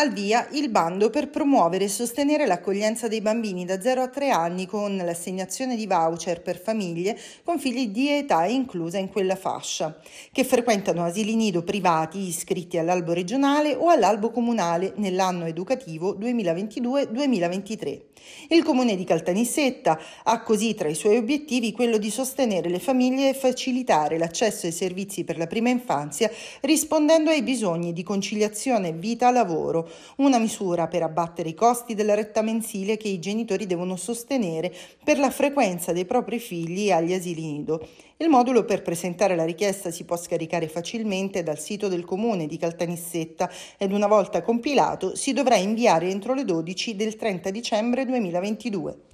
Al via il bando per promuovere e sostenere l'accoglienza dei bambini da 0 a 3 anni con l'assegnazione di voucher per famiglie con figli di età inclusa in quella fascia, che frequentano asili nido privati iscritti all'albo regionale o all'albo comunale nell'anno educativo 2022-2023. Il comune di Caltanissetta ha così tra i suoi obiettivi quello di sostenere le famiglie e facilitare l'accesso ai servizi per la prima infanzia rispondendo ai bisogni di conciliazione vita-lavoro una misura per abbattere i costi della retta mensile che i genitori devono sostenere per la frequenza dei propri figli agli asili nido. Il modulo per presentare la richiesta si può scaricare facilmente dal sito del comune di Caltanissetta ed una volta compilato si dovrà inviare entro le 12 del 30 dicembre 2022.